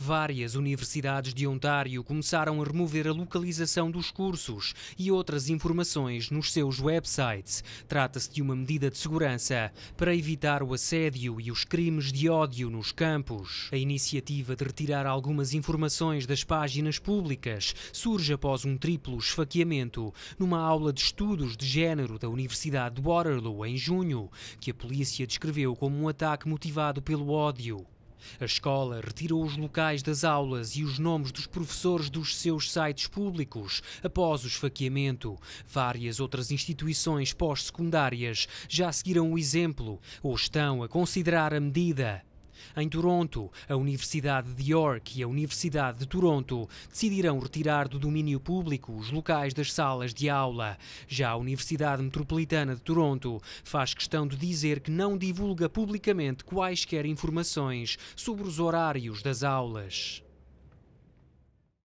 Várias universidades de Ontário começaram a remover a localização dos cursos e outras informações nos seus websites. Trata-se de uma medida de segurança para evitar o assédio e os crimes de ódio nos campos. A iniciativa de retirar algumas informações das páginas públicas surge após um triplo esfaqueamento numa aula de estudos de género da Universidade de Waterloo, em junho, que a polícia descreveu como um ataque motivado pelo ódio. A escola retirou os locais das aulas e os nomes dos professores dos seus sites públicos após o esfaqueamento. Várias outras instituições pós-secundárias já seguiram o exemplo ou estão a considerar a medida. Em Toronto, a Universidade de York e a Universidade de Toronto decidiram retirar do domínio público os locais das salas de aula. Já a Universidade Metropolitana de Toronto faz questão de dizer que não divulga publicamente quaisquer informações sobre os horários das aulas.